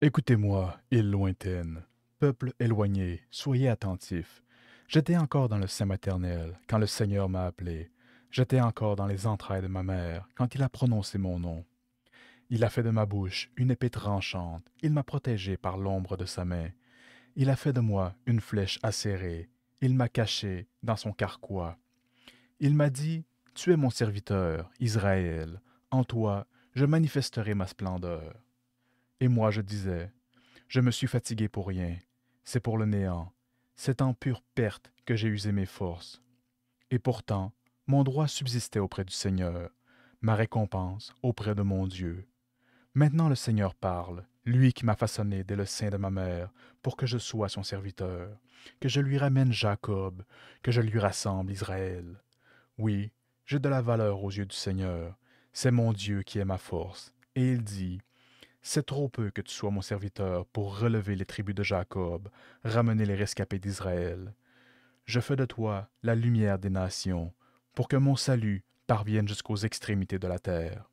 Écoutez-moi, îles lointaine, peuple éloigné, soyez attentifs. J'étais encore dans le sein maternel quand le Seigneur m'a appelé. J'étais encore dans les entrailles de ma mère quand il a prononcé mon nom. Il a fait de ma bouche une épée tranchante, il m'a protégé par l'ombre de sa main. Il a fait de moi une flèche acérée, il m'a caché dans son carquois. Il m'a dit, Tu es mon serviteur, Israël, en toi je manifesterai ma splendeur. Et moi je disais, Je me suis fatigué pour rien, c'est pour le néant, c'est en pure perte que j'ai usé mes forces. Et pourtant, mon droit subsistait auprès du Seigneur, ma récompense auprès de mon Dieu. Maintenant le Seigneur parle, lui qui m'a façonné dès le sein de ma mère, pour que je sois son serviteur, que je lui ramène Jacob, que je lui rassemble Israël. Oui, j'ai de la valeur aux yeux du Seigneur, c'est mon Dieu qui est ma force, et il dit, c'est trop peu que tu sois mon serviteur pour relever les tribus de Jacob, ramener les rescapés d'Israël. Je fais de toi la lumière des nations, pour que mon salut parvienne jusqu'aux extrémités de la terre.